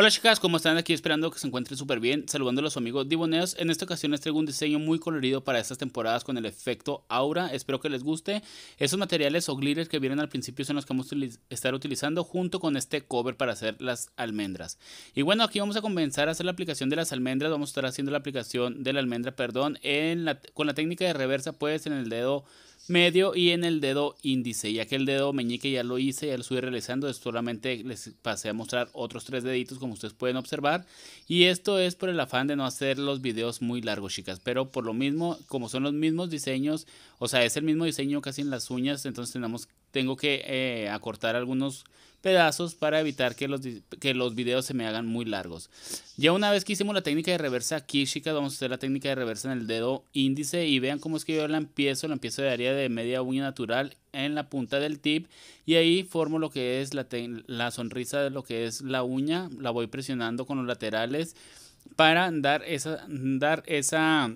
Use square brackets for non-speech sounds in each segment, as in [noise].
Hola chicas, ¿cómo están? Aquí esperando que se encuentren súper bien, saludando a los amigos Diboneos. En esta ocasión les traigo un diseño muy colorido para estas temporadas con el efecto aura, espero que les guste. Esos materiales o glitters que vieron al principio son los que vamos a estar utilizando junto con este cover para hacer las almendras. Y bueno, aquí vamos a comenzar a hacer la aplicación de las almendras, vamos a estar haciendo la aplicación de la almendra, perdón, con la técnica de reversa Puedes en el dedo medio y en el dedo índice. Ya que el dedo meñique ya lo hice, ya lo subí realizando, solamente les pasé a mostrar otros tres deditos como ustedes pueden observar. Y esto es por el afán de no hacer los videos muy largos, chicas. Pero por lo mismo, como son los mismos diseños, o sea, es el mismo diseño casi en las uñas, entonces tenemos tengo que eh, acortar algunos pedazos para evitar que los, los videos se me hagan muy largos. Ya una vez que hicimos la técnica de reversa aquí, chicas, vamos a hacer la técnica de reversa en el dedo índice y vean cómo es que yo la empiezo, la empiezo de área de media uña natural en la punta del tip y ahí formo lo que es la, la sonrisa de lo que es la uña, la voy presionando con los laterales para dar esa, dar esa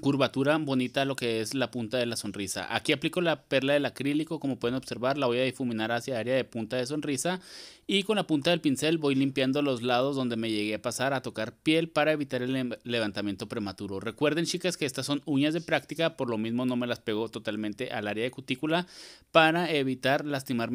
curvatura bonita lo que es la punta de la sonrisa. Aquí aplico la perla del acrílico, como pueden observar, la voy a difuminar hacia área de punta de sonrisa y con la punta del pincel voy limpiando los lados donde me llegué a pasar a tocar piel para evitar el levantamiento prematuro. Recuerden chicas que estas son uñas de práctica, por lo mismo no me las pego totalmente al área de cutícula para evitar lastimar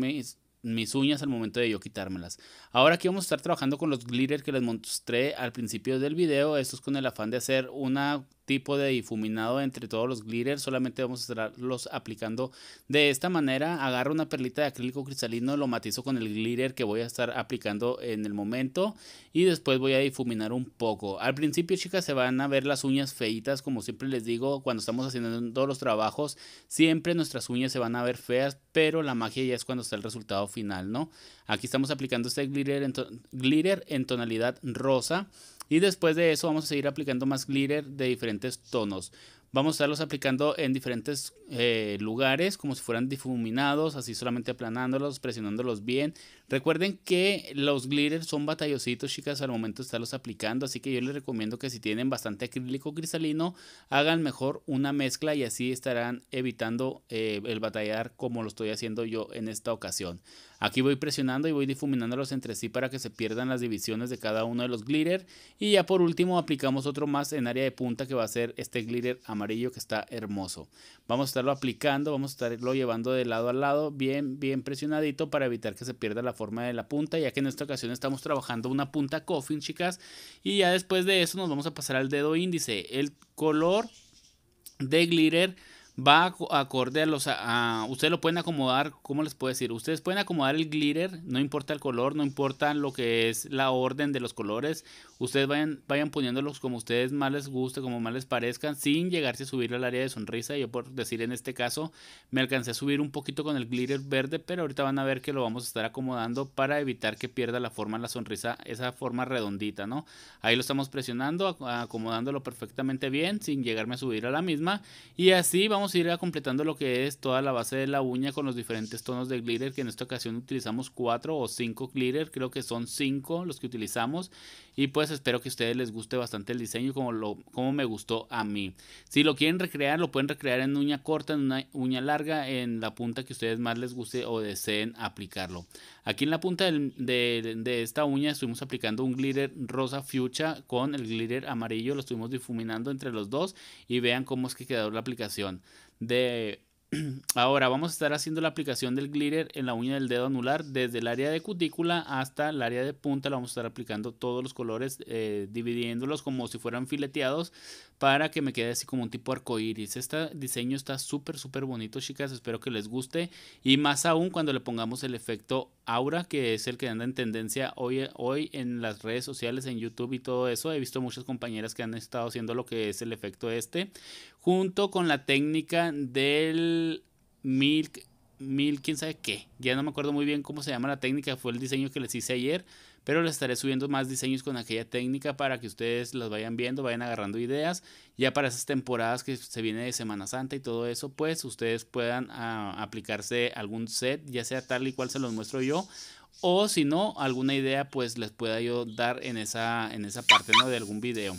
mis uñas al momento de yo quitármelas. Ahora aquí vamos a estar trabajando con los glitter que les mostré al principio del video. Esto es con el afán de hacer una tipo de difuminado entre todos los glitters. Solamente vamos a estarlos aplicando de esta manera. Agarro una perlita de acrílico cristalino, lo matizo con el glitter que voy a estar aplicando en el momento. Y después voy a difuminar un poco. Al principio, chicas, se van a ver las uñas feitas. Como siempre les digo, cuando estamos haciendo todos los trabajos, siempre nuestras uñas se van a ver feas. Pero la magia ya es cuando está el resultado final, ¿no? Aquí estamos aplicando este glitter glitter en tonalidad rosa. Y después de eso vamos a seguir aplicando más glitter de diferentes tonos. Vamos a estarlos aplicando en diferentes eh, lugares como si fueran difuminados, así solamente aplanándolos, presionándolos bien, Recuerden que los glitters son batallositos, chicas, al momento de estarlos aplicando. Así que yo les recomiendo que si tienen bastante acrílico cristalino, hagan mejor una mezcla y así estarán evitando eh, el batallar como lo estoy haciendo yo en esta ocasión. Aquí voy presionando y voy difuminándolos entre sí para que se pierdan las divisiones de cada uno de los glitter. Y ya por último aplicamos otro más en área de punta que va a ser este glitter amarillo que está hermoso. Vamos a estarlo aplicando, vamos a estarlo llevando de lado a lado, bien, bien presionadito para evitar que se pierda la forma de la punta, ya que en esta ocasión estamos trabajando una punta coffin, chicas. Y ya después de eso nos vamos a pasar al dedo índice. El color de glitter va a acorde a los... ustedes lo pueden acomodar, ¿cómo les puedo decir? Ustedes pueden acomodar el glitter, no importa el color, no importa lo que es la orden de los colores. Ustedes vayan, vayan poniéndolos como ustedes más les guste, como más les parezcan, sin llegarse a subir al área de sonrisa. Yo por decir en este caso, me alcancé a subir un poquito con el glitter verde, pero ahorita van a ver que lo vamos a estar acomodando para evitar que pierda la forma la sonrisa, esa forma redondita, ¿no? Ahí lo estamos presionando, acomodándolo perfectamente bien, sin llegarme a subir a la misma. Y así vamos vamos ir completando lo que es toda la base de la uña con los diferentes tonos de glitter, que en esta ocasión utilizamos cuatro o cinco glitter, creo que son 5 los que utilizamos. Y pues espero que a ustedes les guste bastante el diseño como, lo, como me gustó a mí. Si lo quieren recrear, lo pueden recrear en uña corta, en una uña larga, en la punta que ustedes más les guste o deseen aplicarlo. Aquí en la punta de, de esta uña estuvimos aplicando un glitter rosa fucha con el glitter amarillo, lo estuvimos difuminando entre los dos y vean cómo es que quedó la aplicación de... [clears throat] Ahora vamos a estar haciendo la aplicación del glitter en la uña del dedo anular desde el área de cutícula hasta el área de punta. La vamos a estar aplicando todos los colores, eh, dividiéndolos como si fueran fileteados para que me quede así como un tipo iris. Este diseño está súper, súper bonito, chicas. Espero que les guste. Y más aún cuando le pongamos el efecto aura, que es el que anda en tendencia hoy, hoy en las redes sociales, en YouTube y todo eso. He visto muchas compañeras que han estado haciendo lo que es el efecto este, junto con la técnica del milk mil, quién sabe qué. Ya no me acuerdo muy bien cómo se llama la técnica, fue el diseño que les hice ayer, pero les estaré subiendo más diseños con aquella técnica para que ustedes las vayan viendo, vayan agarrando ideas. Ya para esas temporadas que se viene de Semana Santa y todo eso, pues ustedes puedan ah, aplicarse algún set, ya sea tal y cual se los muestro yo, o si no, alguna idea pues les pueda yo dar en esa, en esa parte ¿no? de algún video.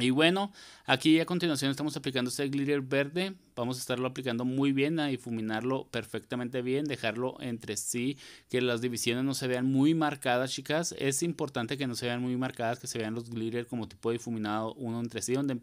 Y bueno, aquí a continuación estamos aplicando este glitter verde. Vamos a estarlo aplicando muy bien, a difuminarlo perfectamente bien, dejarlo entre sí, que las divisiones no se vean muy marcadas, chicas. Es importante que no se vean muy marcadas, que se vean los glitter como tipo difuminado uno entre sí, donde,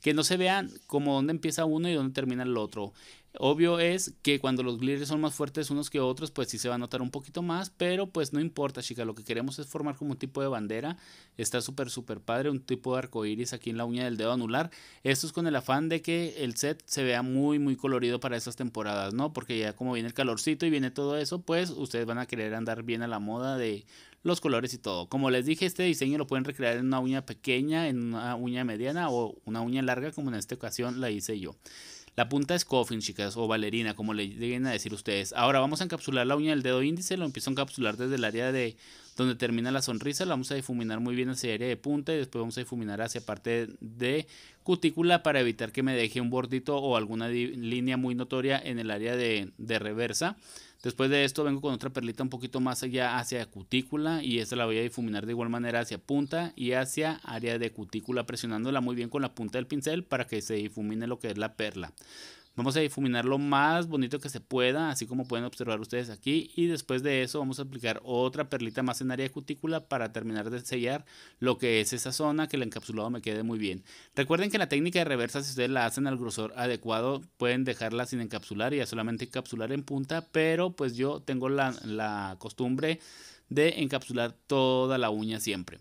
que no se vean como dónde empieza uno y dónde termina el otro. Obvio es que cuando los líderes son más fuertes unos que otros, pues sí se va a notar un poquito más, pero pues no importa, chica. Lo que queremos es formar como un tipo de bandera. Está súper, súper padre, un tipo de arco iris aquí en la uña del dedo anular. Esto es con el afán de que el set se vea muy, muy colorido para estas temporadas, ¿no? Porque ya como viene el calorcito y viene todo eso, pues ustedes van a querer andar bien a la moda de los colores y todo. Como les dije, este diseño lo pueden recrear en una uña pequeña, en una uña mediana o una uña larga, como en esta ocasión la hice yo. La punta es coffin, chicas, o valerina, como le lleguen a decir ustedes. Ahora vamos a encapsular la uña del dedo índice, lo empiezo a encapsular desde el área de donde termina la sonrisa, la vamos a difuminar muy bien hacia el área de punta y después vamos a difuminar hacia parte de cutícula para evitar que me deje un bordito o alguna línea muy notoria en el área de, de reversa. Después de esto vengo con otra perlita un poquito más allá hacia cutícula y esta la voy a difuminar de igual manera hacia punta y hacia área de cutícula presionándola muy bien con la punta del pincel para que se difumine lo que es la perla. Vamos a difuminar lo más bonito que se pueda, así como pueden observar ustedes aquí. Y después de eso vamos a aplicar otra perlita más en área cutícula para terminar de sellar lo que es esa zona, que el encapsulado me quede muy bien. Recuerden que la técnica de reversa, si ustedes la hacen al grosor adecuado, pueden dejarla sin encapsular y ya solamente encapsular en punta. Pero pues yo tengo la, la costumbre de encapsular toda la uña siempre.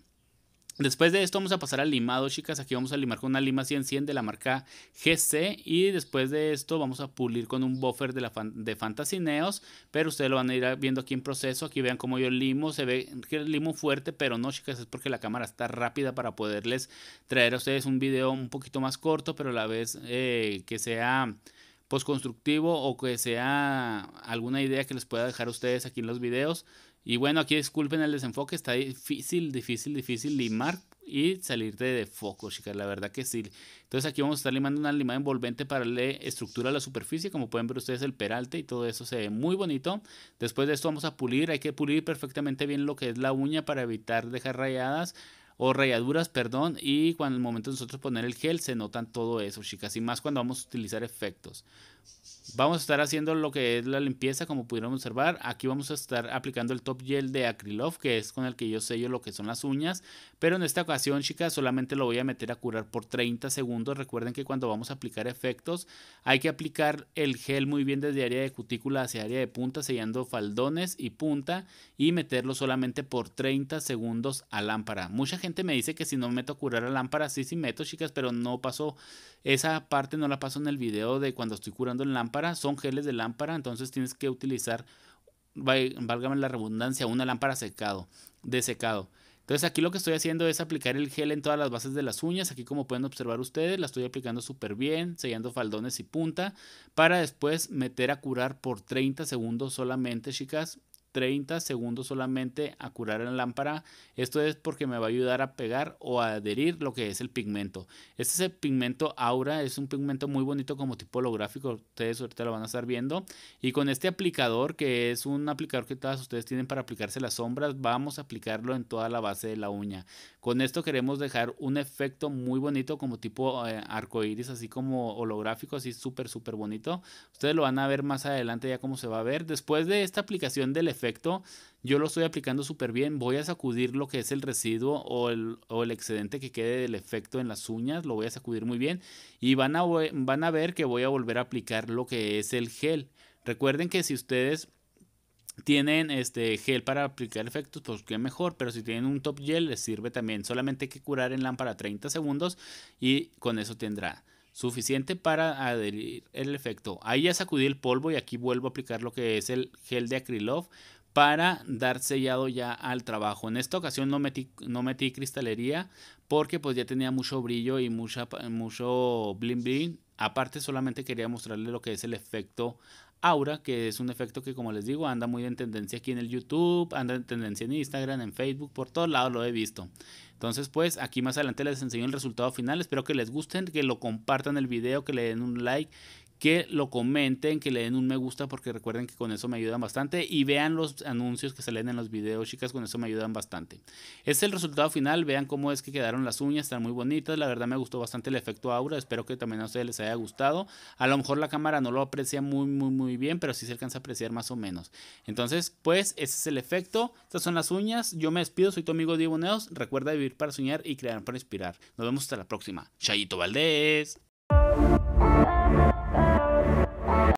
Después de esto vamos a pasar al limado, chicas. Aquí vamos a limar con una lima 100-100 de la marca GC. Y después de esto vamos a pulir con un buffer de, la Fantasineos. Pero ustedes lo van a ir viendo aquí en proceso. Aquí vean cómo yo limo. Se ve que limo fuerte, pero no, chicas. Es porque la cámara está rápida para poderles traer a ustedes un video un poquito más corto. Pero a la vez eh, que sea constructivo o que sea alguna idea que les pueda dejar ustedes aquí en los videos. Y bueno, aquí disculpen el desenfoque, está difícil, difícil, difícil limar y salir de foco, chicas, la verdad que sí. Entonces aquí vamos a estar limando una lima envolvente para darle estructura a la superficie, como pueden ver ustedes el peralte y todo eso se ve muy bonito. Después de esto vamos a pulir, hay que pulir perfectamente bien lo que es la uña para evitar dejar rayadas o rayaduras, perdón, y cuando el momento de nosotros poner el gel se notan todo eso, chicas, y más cuando vamos a utilizar efectos. Vamos a estar haciendo lo que es la limpieza, como pudieron observar. Aquí vamos a estar aplicando el top gel de Acrylof, que es con el que yo sello lo que son las uñas. Pero en esta ocasión, chicas, solamente lo voy a meter a curar por 30 segundos. Recuerden que cuando vamos a aplicar efectos, hay que aplicar el gel muy bien desde área de cutícula hacia área de punta, sellando faldones y punta. Y meterlo solamente por 30 segundos a lámpara. Mucha gente me dice que si no meto a curar a lámpara, sí, sí meto, chicas, pero no pasó. Esa parte no la paso en el video de cuando estoy curando en lámpara son geles de lámpara, entonces tienes que utilizar, válgame la redundancia, una lámpara secado, de secado. Entonces aquí lo que estoy haciendo es aplicar el gel en todas las bases de las uñas. Aquí como pueden observar ustedes, la estoy aplicando súper bien, sellando faldones y punta, para después meter a curar por 30 segundos solamente, chicas, 30 segundos solamente a curar la lámpara. Esto es porque me va a ayudar a pegar o a adherir lo que es el pigmento. Este es el pigmento Aura, es un pigmento muy bonito como tipo holográfico, ustedes ahorita lo van a estar viendo. Y con este aplicador, que es un aplicador que todas ustedes tienen para aplicarse las sombras, vamos a aplicarlo en toda la base de la uña. Con esto queremos dejar un efecto muy bonito como tipo eh, arco iris, así como holográfico, así súper, súper bonito. Ustedes lo van a ver más adelante ya cómo se va a ver. Después de esta aplicación del efecto, yo lo estoy aplicando súper bien. Voy a sacudir lo que es el residuo o el, excedente que quede del efecto en las uñas. Lo voy a sacudir muy bien. Y van a, van a ver que voy a volver a aplicar lo que es el gel. Recuerden que si ustedes tienen este gel para aplicar efectos, pues que mejor, pero si tienen un top gel les sirve también. Solamente hay que curar en lámpara 30 segundos y con eso tendrá suficiente para adherir el efecto. Ahí ya sacudí el polvo y aquí vuelvo a aplicar lo que es el gel de acrilov para dar sellado ya al trabajo. En esta ocasión no metí, no metí cristalería porque pues ya tenía mucho brillo y mucha, mucho bling bling. Aparte solamente quería mostrarle lo que es el efecto Aura, que es un efecto que como les digo anda muy en tendencia aquí en el YouTube, anda en tendencia en Instagram, en Facebook, por todos lados lo he visto. Entonces pues aquí más adelante les enseño el resultado final, espero que les gusten, que lo compartan el video, que le den un like, que lo comenten, que le den un me gusta, porque recuerden que con eso me ayudan bastante. Y vean los anuncios que se leen en los videos, chicas, con eso me ayudan bastante. Este es el resultado final, vean cómo es que quedaron las uñas, están muy bonitas. La verdad me gustó bastante el efecto aura, espero que también a ustedes les haya gustado. A lo mejor la cámara no lo aprecia muy, muy, muy bien, pero sí se alcanza a apreciar más o menos. Entonces, pues, ese es el efecto. Estas son las uñas. Yo me despido, soy tu amigo Diego Neos. Recuerda vivir para soñar y crear para inspirar. Nos vemos hasta la próxima. Chayito Valdés.